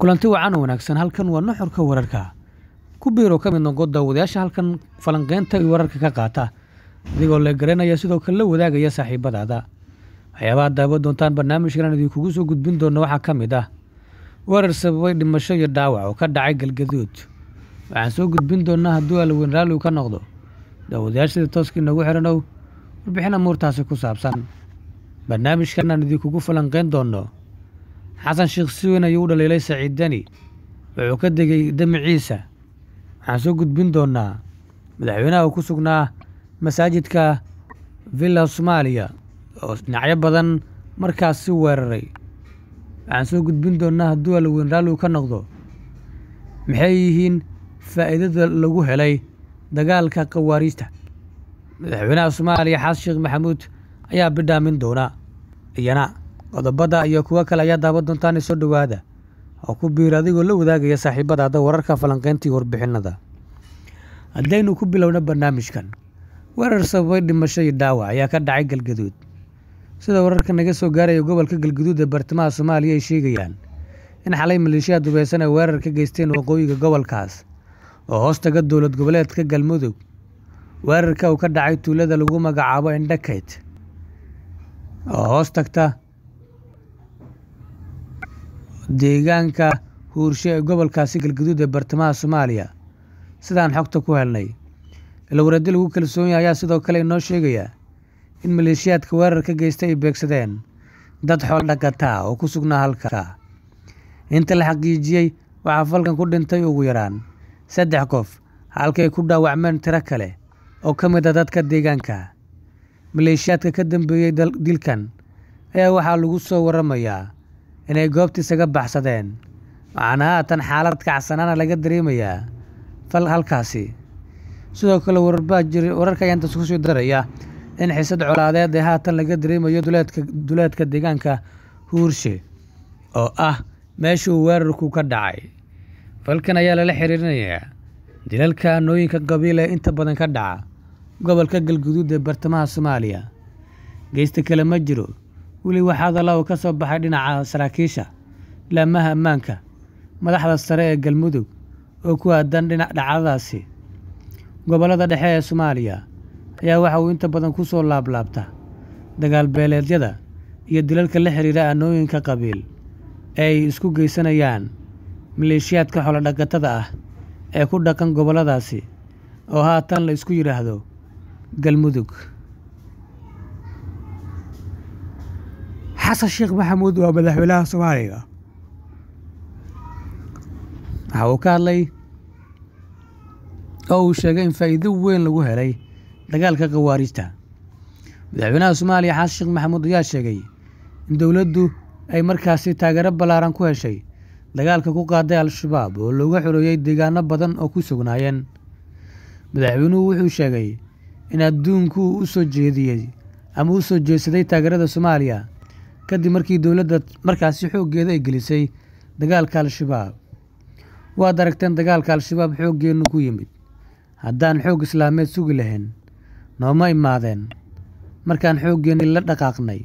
kulanti wacan wanaagsan halkan waa nuxurka wararka ku biir ka mid noqo daawadayaasha halkan falanqaynta iyo wararka ka qaata adigoo la garanaya sidoo kale la wadaagaya saaxiibadaada waxyaabaha daawad doontaan barnaamijkan idin kugu soo gudbin doonno waxaa ka mid ah warar sababay dhimasho iyo dhaawac oo ka dhacay galgaduud waxaan soo gudbin doonaa hadduu alweyn raalli uu ka noqdo daawadayaashada tooska inagu xiranow warbixin amuurtaasi ku saabsan barnaamijkanaan idinkugu falanqayn doonno xasan sheekh si weyn ayuu u dhaliilay saciid deni wuxuu ka degay damaciisa waxaan soo gudbin doonnaa madaxweynaha uu ku sugnaa masaajidka villa soomaaliya oo dhinacyo badan markaas si weeraray waxaan soo gudbin doonnaa hadduu alweyn raalligu ka noqdo maxay yihiin faa'iidada lagu helay dagaalka khawaariijta madaxweynaha soomaaliya xasan sheekh maxamuud ayaa bidhaamin doona iyana qodobada iyo kuwo kale ayaa daawan doontaan soo dhawaada oo ku biir adigoo la wadaagaya saaxiibadaada wararka falanqayntii warbixinnada haddaynu ku bilowno barnaamijkan weerar sababay dhimasho iyo dhaawac ayaa ka dhacay galgaduud sida wararka naga soo gaaraya gobolka galgaduud ee bartamaha soomaaliya ay sheegayaan in xalay maleeshiyaad hubaysan ay weerar ka geysteen waqooyiga gobolkaas oo hoostaga dowlad goboleedka galmudug weerarka uu ka dhacay tuulada lagu magacaabo indhakayt oo hoos tagta deegaanka huursho ee gobolkaasi galgaduud ee bartamaha soomaaliya sidaan xogta ku helnay ilwareedyo lagu kalsoon yahay ayaa sidoo kale inoo sheegaya in maleeshiyaadka weerar ka geysta ay beegsadeen dad xool dhaqataa oo ku sugnaa halka inta la xaqiijiyey waxaa falkan ku dhintay ugu yaraan saddex qof halkay ku dhaawacmeen tiro kale oo ka mid a ah dadka deegaanka maleeshiyaadka ka dambeeyey dilkan ayaa waxaa lagu soo waramayaa inay goobtiisaga baxsadeen macnaha tan xaalad kacsanaana laga dareemayaa fal halkaasi sidoo kale wararbaa jiray wararka ayaa intaas kusii daraya in xisad colaadeed ee haatan laga dareemayo duleedka duleedka deegaanka huurshe oo ah meeshuu weerarku ka dhacay falkan ayaa lala xiriirinayaa dilalka anooyinka qabiil ee inta badan ka dhaca gobolka galguduud ee bartamaha soomaaliya geysta kale ma jiro weli waxaa dallaawo ah ka soo baxay dhinaca saraakiisha laamaha ammaanka madaxda sare ee galmudug oo ku aadan dhinac dhacdadaasi gobollada dhexe ee soomaaliya ayaa waxa uu inta badan ku soo laablaabta dagaal beeleedyada iyo dilalka la xidhiidha anooyinka qabiil ee ay isku geysanayaan maleeshiyaadka xoolodhaqatada ah ee ku dhaqan gobolladaasi oo haatan la isku yidhaahdo galmudug xasan sheekh maxamuud waa madaxweynaha soomaaliga waxa uu ka hadlay oo uu sheegay in faa'iido weyn lagu helay dagaalka khawaarijta madaxweynaha soomaaliya xasan sheekh maxamuud ayaa sheegay in dowladdu ay markaasi taageero ballaaran ku heshay dagaalka ku qaaday al-shabaab oo looga xoreeyey deegaano badan oo ku sugnaayeen madaxweynuhu wuxuu sheegay in adduunku u soo jeediyey ama u soo jeedsaday taageerada soomaaliya kadib markii dowladda markaasi xooggeeda ay gelisay dagaalka al-shabaab waad aragteen dagaalka al-shabaab xooggeennu ku yimid haddaan xoog islaameed sugi lahayn nooma imaadeen markaan xooggeennii la dhaqaaqnay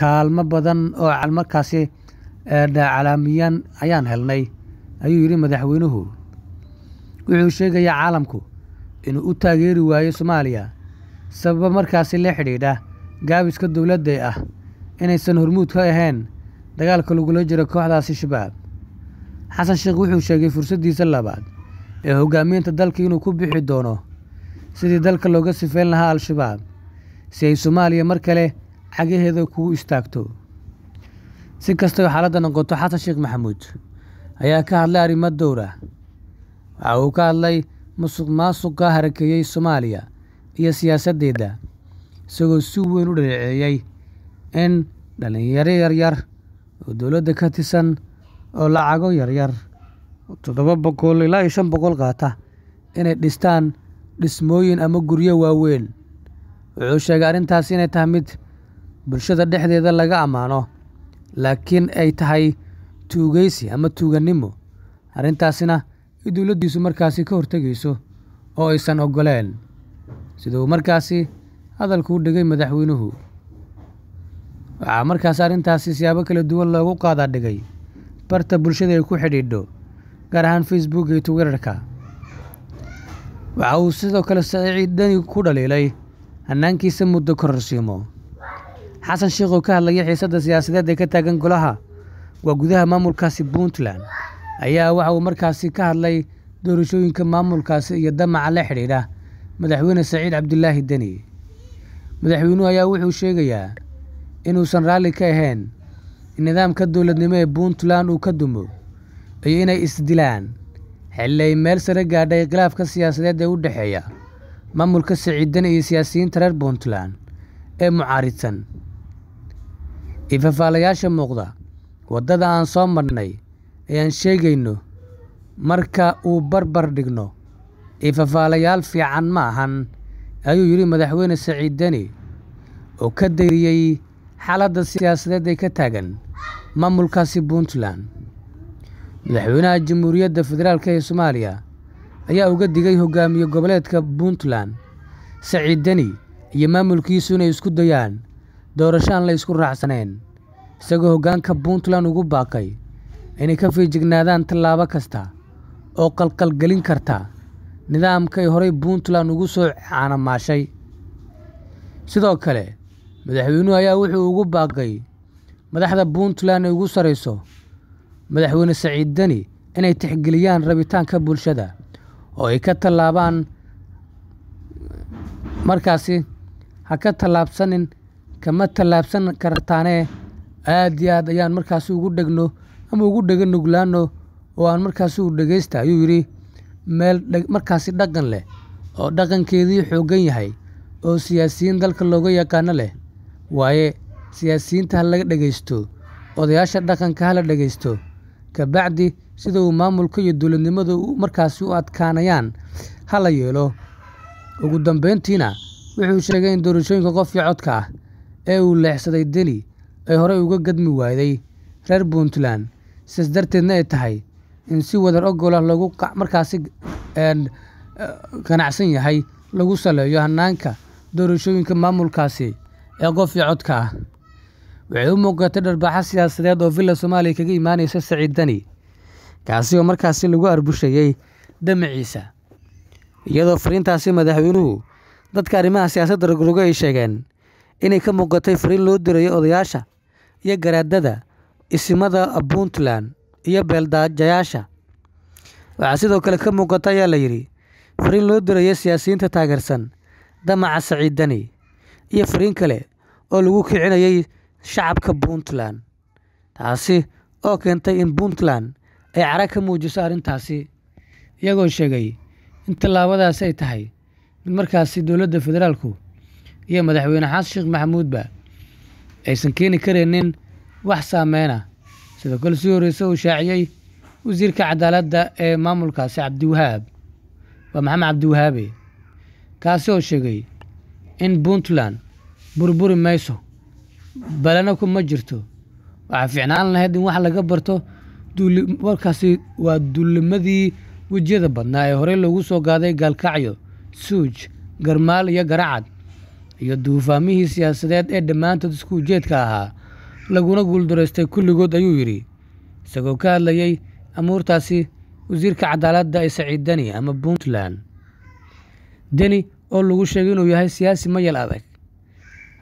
kaalmo badan oo markaasi calaamiyaan ayaan helnay ayuu yidhi madaxweynuhu wuxuu sheegayaa caalamku inuu u taageeri waayo soomaaliya sababo markaasi la xidhiidha gaabiska dowladda ah inaysan hormuud ka ahayn dagaalka lagula jiro kooxdaasi shabaab xasan sheekh wuxuu sheegay fursaddiisa labaad ee hoggaaminta dalka inuu ku bixi doono sidii dalka looga sifeyn lahaa al-shabaab si ay soomaaliya mar kale cagaheeda kugu istaagto si kastaba xaaladda noqoto xasan sheekh maxamuud ayaa ka hadlay arrimo dowr ah waxa uu ka hadlay musuq maasuqka harakeeyey soomaaliya iyo siyaasaddeeda isagoo si weyn u dhaleeceeyey in dhallinyaro yaryar oo dowladda ka tirsan oo lacago yaryar toddoba boqol ilaa iyo shan boqol qaata inay dhistaan dhismooyin ama guryo waaweyn wuxuu sheegay arrintaasi inay tahay mid bulshada dhexdeeda laga ammaano laakiin ay tahay tuugaysi ama tuuganimo arrintaasina i dowladdiisu markaasi ka hortegayso oo aysan oggoleen uu markaasi u dhigay madaxweynuhu waxaa markaas arrintaasi siyaabo kala duwan loogu qaadaa dhigay barta bulshada ay ku xidhiidho gaar ahaan facebook iyo twitterka waxa uu sidoo kale saciid deni ku dhaliilay hannaankiisa muddo kororsiimo xasan sheekh oo ka hadlaya xiisadda siyaasadeed ee ka taagan golaha waa gudaha maamulkaasi puntland ayaa waxa uu markaasi ka hadlay doorashooyinka maamulkaasi iyo damaca la xidhiidha madaxweyne saciid cabdilaahi deni madaxweynuhu ayaa wuxuu sheegayaa inuusan raalli ka ahayn in nidaamka dowladnimo ee puntland uu ka dumo iyo inay isdilaan xilli ay meel sare gaadhay khilaafka siyaasadeed ee u dhexeeya maamulka siciidan iyo siyaasiyiinta reer puntland ee mucaaridsan ifafaalayaasha muuqda waddada aan soo marnay ayaan sheegayno marka uu barbar dhigno ifafaalayaal fiican ma ahan ayuu yidhi madaxweyne siciid oo ka dayriyey xaaladda siyaasadeed ay ka taagan maamulkaasi puntland madaxweynaha jamhuuriyadda federaalk ee soomaaliya ayaa uga digay hogaamiye goboleedka puntland saciid deni iyo maamulkiisu inay isku dayaan doorasho aan la ysku raacsaneen isagoo hoggaanka puntland ugu baaqay inay ka fiijignaadaan tallaabo kasta oo qalqalgelin karta nidaamkay horay puntland ugu soo caanamaashay sidoo kale madaxweynuhu ayaa wuxuu ugu baaqay madaxda puntland ay ugu sarayso madaxweyne saciid deni inay tixgeliyaan rabitaanka bulshada oo ay ka tallaabaan markaasi ha ka tallaabsanin kama tallaabsan kartaanee aada iyo aad ayaan markaasi ugu dhegno ama ugu dhega nuglaano oo aan markaasi u dhegaysta ayuu yidhi meel markaasi dhaqan leh oo dhaqankeedii xooggan yahay oo siyaasiyiin dalka looga yaqaano leh waaye siyaasiyiinta ha laga dhegeysto odayaasha dhaqanka hala dhegeysto kabacdi sida uu maamulka iyo dowladnimada markaasi u adkaanayaan ha la yeelo ugu dambeyntiina wuxuu sheegay in doorashooyinka qofkii codka ah ee uu leexsaday deni ay horey uga gadmi waayday reer puntland sias darteedna ay tahay in si wadar ogolah lagu markaasi eh, ganacsan yahay lagu saleeyo hanaanka doorashooyinka maamulkaasi ee qof iyo codka ah waxay u muuqatay dharbaaxa siyaasadeed oo villa soomaaliya kaga imaanaysa saciid dani kaasi oo markaasi lagu arbushayey damaciisa iyadoo fariintaasi madaxweynuhu dadka arrimaha siyaasadda rogrog ay sheegeen inay ka muuqatay fariin loo dirayo odayaasha iyo garaadada isimada buntland iyo beeldaajayaasha waxaa sidoo kale ka muuqata ayaa la yidhi fariin loo dirayo siyaasiyiinta taageersan damaca saciid dani iyo fariin kale oo lagu kicinayay shacabka puntland taasi oo keentay in puntland ay cara ka muujiso arrintaasi iyagoo sheegay in tallaabadaasi ay tahay mid markaasi dowladda federaalku iyo madaxweyne xasan sheekh maxamuudba aysan keeni karaynin wax saameyna sidoo kale sii horreysa uu shaaciyey wasiirka cadaaladda ee maamulkaasi cabdiwahaab waa maxamed cabdiwahaabe kaasi oo sheegay in puntland burburi mayso balana kuma jirto waxaa fiicnaan lahayd in wax laga barto warkaasi waa duulimadii wejiyada badnaa ee horey loogu soo gaaday gaalkacyo suuj garmaal iyo garacad iyo duufaamihii siyaasadeed ee dhammaantood isku ujeedka ahaa laguna guuldaraystay kulligood ayuu yidhi isagoo ka hadlayay amuurtaasi wasiirka cadaaladda ee saciid deni ama puntland deni oo lagu sheegay inuu yahay siyaasi mayal adag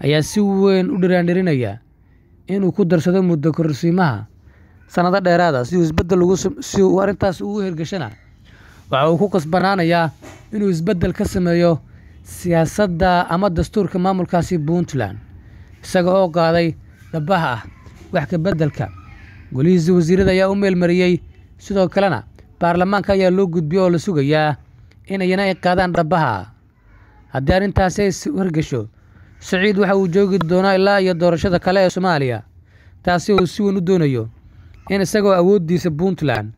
ayaa si weyn u dhiraandhirinaya inuu ku darsado muddo kororsiimaha sannado dheeraada siduu isbeddel si uu arrintaas ugu hirgashana waxa uu ku qasbanaanayaa inuu isbeddel ka sameeyo siyaasadda ama dastuurka maamulkaasi puntland isaga oo qaaday dabaha ah wax ka beddelka golihiisa wasiirada ayaa u meelmariyey sidoo kalena baarlamaanka ayaa loo gudbiyey oo la sugayaa in iyana ay qaadaan dhabaha ah haddii arrintaasi ay wargesho saciid waxa uu joogi doonaa ilaa iyo doorashada kale ee soomaaliya taasi uu si weyn u doonayo in isagoo awooddiisa puntland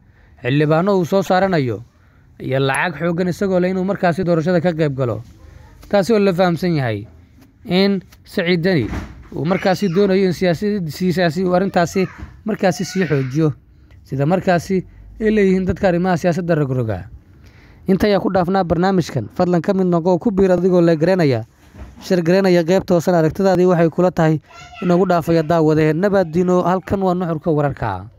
xildhibaano uu soo saaranayo iyo lacag xooggan isagoo leh inuu markaasi doorashada ka qayb galo taasi oo la fahamsan yahay in saciid deni uu markaasi doonayo in uu arrintaasi markaasi sii xoojiyo sida markaasi ay leeyihiin dadka arrimaha siyaasadda rogroga intayaa ku dhaafnaa barnaamijkan fadlan ka mid noqoo ku biir adigoo leegareynaya shargaraynaya qaybta toosan aragtidaadii waxay kula tahay inoogu dhaafaya daawadee nabaaddiino halkan waa nuxurka wararka